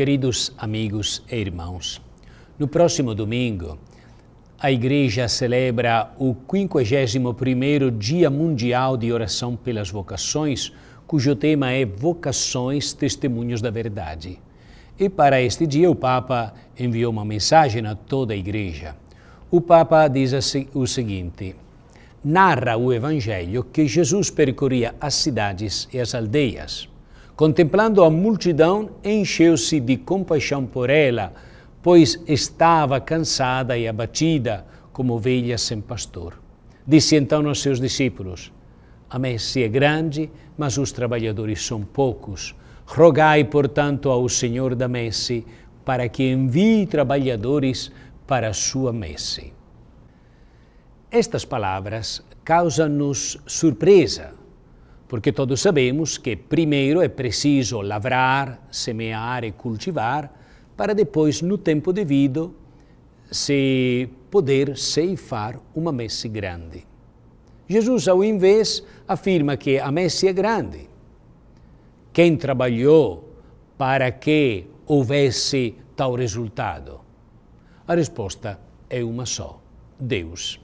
Queridos amigos e irmãos, no próximo domingo, a Igreja celebra o 51º Dia Mundial de Oração pelas Vocações, cujo tema é Vocações, Testemunhos da Verdade. E para este dia o Papa enviou uma mensagem a toda a Igreja. O Papa diz assim o seguinte, narra o Evangelho que Jesus percorria as cidades e as aldeias Contemplando a multidão, encheu-se de compaixão por ela, pois estava cansada e abatida, como ovelha sem pastor. Disse então aos seus discípulos: A messe é grande, mas os trabalhadores são poucos. Rogai, portanto, ao Senhor da messe para que envie trabalhadores para a sua messe. Estas palavras causam-nos surpresa porque todos sabemos que primeiro é preciso lavrar, semear e cultivar, para depois, no tempo devido, se poder ceifar uma messe grande. Jesus, ao invés, afirma que a messe é grande. Quem trabalhou para que houvesse tal resultado? A resposta é uma só: Deus.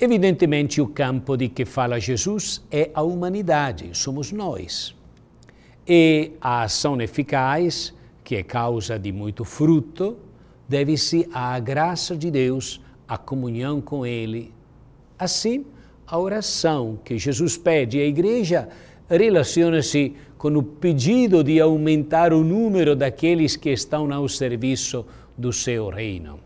Evidentemente, o campo de que fala Jesus é a humanidade, somos nós. E a ação eficaz, que é causa de muito fruto, deve-se à graça de Deus, à comunhão com Ele. Assim, a oração que Jesus pede à igreja relaciona-se com o pedido de aumentar o número daqueles que estão ao serviço do seu reino.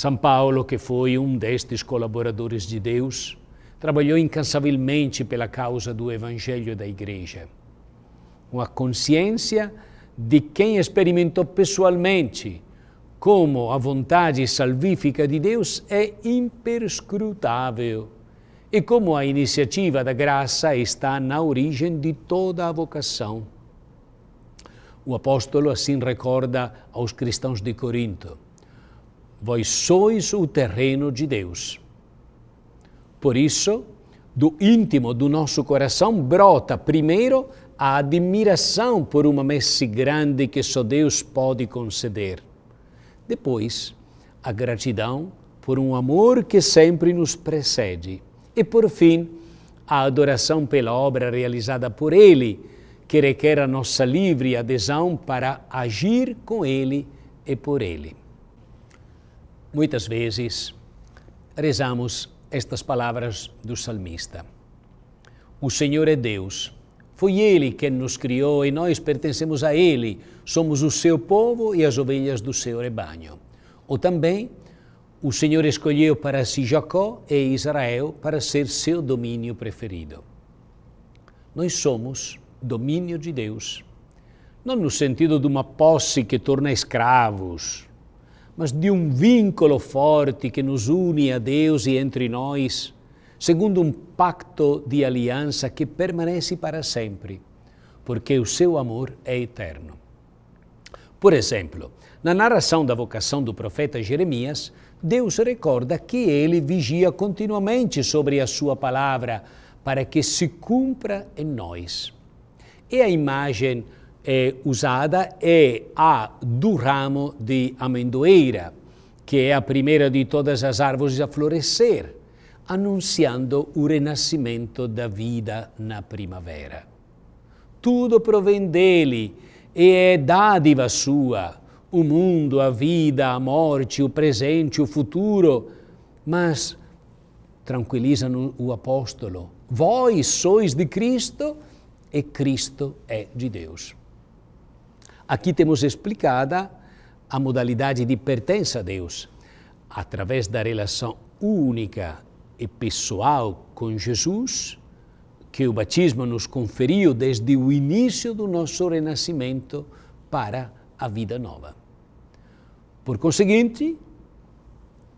São Paulo, que foi um destes colaboradores de Deus, trabalhou incansavelmente pela causa do Evangelho da Igreja, com a consciência de quem experimentou pessoalmente como a vontade salvífica de Deus é imperscrutável e como a iniciativa da graça está na origem de toda a vocação. O apóstolo assim recorda aos cristãos de Corinto. Vós sois o terreno de Deus. Por isso, do íntimo do nosso coração brota primeiro a admiração por uma messe grande que só Deus pode conceder. Depois, a gratidão por um amor que sempre nos precede. E por fim, a adoração pela obra realizada por Ele, que requer a nossa livre adesão para agir com Ele e por Ele. Muitas vezes rezamos estas palavras do salmista. O Senhor é Deus. Foi Ele quem nos criou e nós pertencemos a Ele. Somos o seu povo e as ovelhas do seu rebanho. Ou também, o Senhor escolheu para si Jacó e Israel para ser seu domínio preferido. Nós somos domínio de Deus. Não no sentido de uma posse que torna escravos, mas de um vínculo forte que nos une a Deus e entre nós, segundo um pacto de aliança que permanece para sempre, porque o seu amor é eterno. Por exemplo, na narração da vocação do profeta Jeremias, Deus recorda que ele vigia continuamente sobre a sua palavra para que se cumpra em nós. e a imagem é usada é a do ramo de amendoeira, que é a primeira de todas as árvores a florescer, anunciando o renascimento da vida na primavera. Tudo provém dele e é dádiva sua, o mundo, a vida, a morte, o presente, o futuro. Mas, tranquiliza o apóstolo, vós sois de Cristo e Cristo é de Deus. Aqui temos explicada a modalidade de pertença a Deus, através da relação única e pessoal com Jesus, que o batismo nos conferiu desde o início do nosso renascimento para a vida nova. Por conseguinte,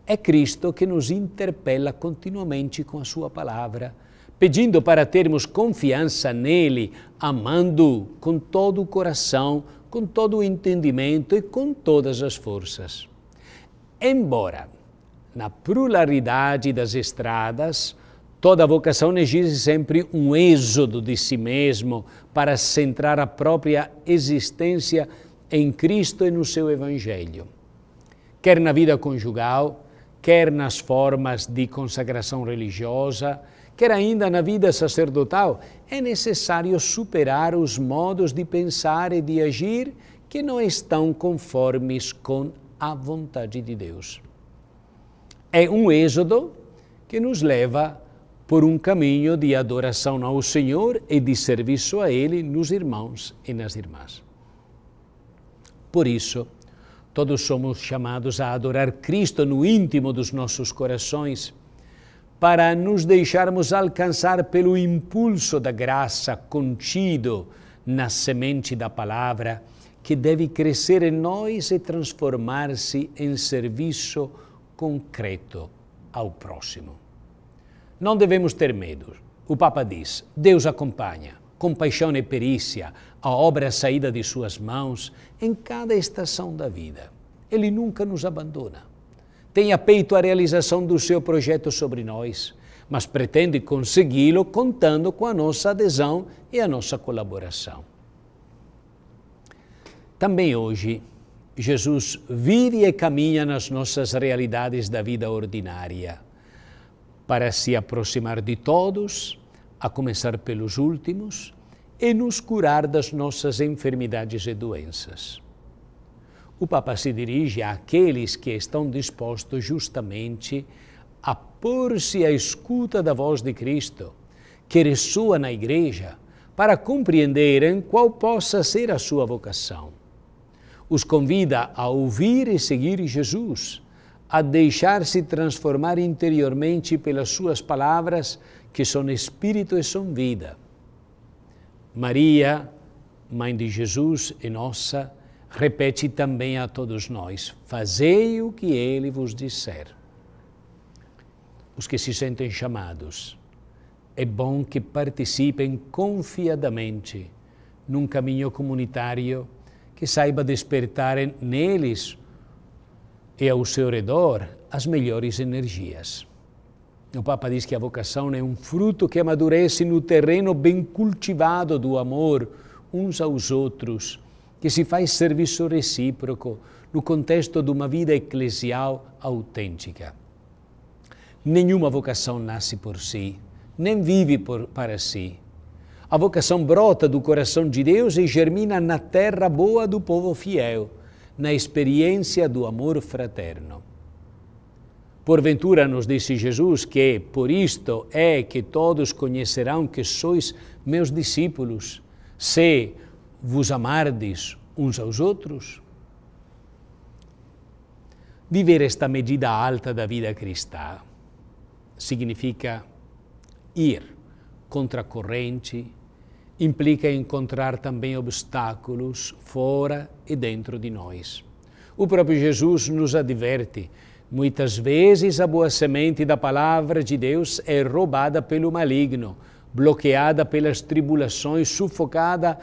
é Cristo que nos interpela continuamente com a Sua palavra, pedindo para termos confiança nele, amando com todo o coração, com todo o entendimento e com todas as forças. Embora, na pluralidade das estradas, toda vocação exige sempre um êxodo de si mesmo para centrar a própria existência em Cristo e no seu Evangelho. Quer na vida conjugal, quer nas formas de consagração religiosa, quer ainda na vida sacerdotal, é necessário superar os modos de pensar e de agir que não estão conformes com a vontade de Deus. É um êxodo que nos leva por um caminho de adoração ao Senhor e de serviço a Ele nos irmãos e nas irmãs. Por isso, Todos somos chamados a adorar Cristo no íntimo dos nossos corações, para nos deixarmos alcançar pelo impulso da graça contido na semente da palavra, que deve crescer em nós e transformar-se em serviço concreto ao próximo. Não devemos ter medo. O Papa diz: Deus acompanha compaixão e perícia, a obra é saída de suas mãos em cada estação da vida. Ele nunca nos abandona. Tem a peito a realização do seu projeto sobre nós, mas pretende consegui-lo contando com a nossa adesão e a nossa colaboração. Também hoje, Jesus vive e caminha nas nossas realidades da vida ordinária para se aproximar de todos a começar pelos últimos, e nos curar das nossas enfermidades e doenças. O Papa se dirige àqueles que estão dispostos justamente a pôr-se à escuta da voz de Cristo, que ressoa na Igreja, para compreenderem qual possa ser a sua vocação. Os convida a ouvir e seguir Jesus, a deixar-se transformar interiormente pelas suas palavras, que são espírito e são vida. Maria, mãe de Jesus e nossa, repete também a todos nós: Fazei o que ele vos disser. Os que se sentem chamados, é bom que participem confiadamente num caminho comunitário que saiba despertar neles e ao seu redor as melhores energias. O Papa diz que a vocação é um fruto que amadurece no terreno bem cultivado do amor uns aos outros, que se faz serviço recíproco no contexto de uma vida eclesial autêntica. Nenhuma vocação nasce por si, nem vive por, para si. A vocação brota do coração de Deus e germina na terra boa do povo fiel na experiência do amor fraterno. Porventura nos disse Jesus que por isto é que todos conhecerão que sois meus discípulos, se vos amardes uns aos outros. Viver esta medida alta da vida cristã significa ir contra corrente, implica encontrar também obstáculos fora e dentro de nós. O próprio Jesus nos adverte. Muitas vezes a boa semente da palavra de Deus é roubada pelo maligno, bloqueada pelas tribulações, sufocada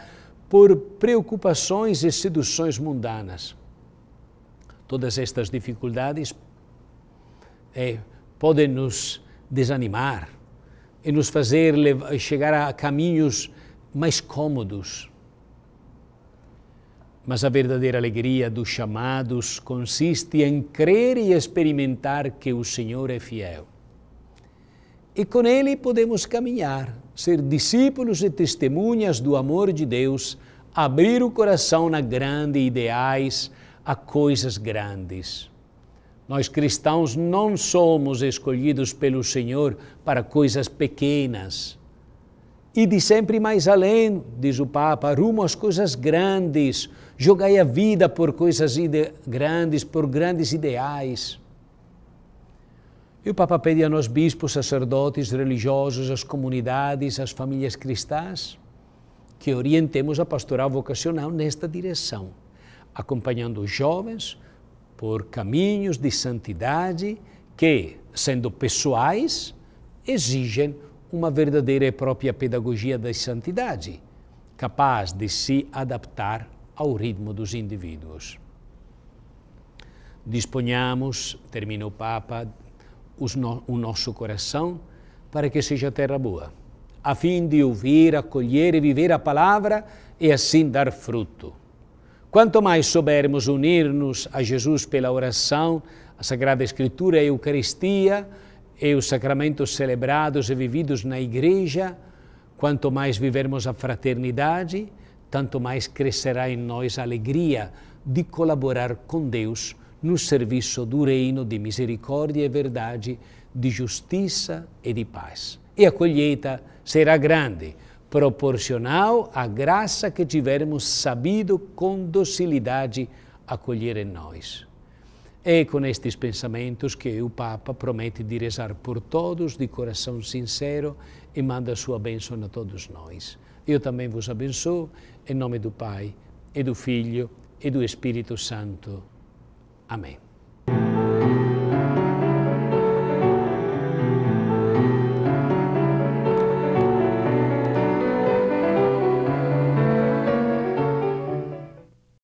por preocupações e seduções mundanas. Todas estas dificuldades é, podem nos desanimar e nos fazer levar, chegar a caminhos mais cômodos. Mas a verdadeira alegria dos chamados consiste em crer e experimentar que o Senhor é fiel. E com Ele podemos caminhar, ser discípulos e testemunhas do amor de Deus, abrir o coração na grande ideais, a coisas grandes. Nós cristãos não somos escolhidos pelo Senhor para coisas pequenas e de sempre mais além, diz o Papa, rumo às coisas grandes, jogai a vida por coisas grandes, por grandes ideais. E o Papa pede a nós, bispos, sacerdotes, religiosos, as comunidades, as famílias cristãs, que orientemos a pastoral vocacional nesta direção, acompanhando os jovens por caminhos de santidade que, sendo pessoais, exigem uma verdadeira e própria pedagogia da santidade, capaz de se adaptar ao ritmo dos indivíduos. Disponhamos, termina o Papa, no, o nosso coração para que seja terra boa, a fim de ouvir, acolher e viver a palavra e assim dar fruto. Quanto mais soubermos unir-nos a Jesus pela oração, a Sagrada Escritura e a Eucaristia, e os sacramentos celebrados e vividos na igreja, quanto mais vivermos a fraternidade, tanto mais crescerá em nós a alegria de colaborar com Deus no serviço do reino de misericórdia e verdade, de justiça e de paz. E a colheita será grande, proporcional à graça que tivermos sabido com docilidade acolher em nós. É com estes pensamentos que o Papa promete de rezar por todos de coração sincero e manda a sua bênção a todos nós. Eu também vos abençoo, em nome do Pai, e do Filho, e do Espírito Santo. Amém.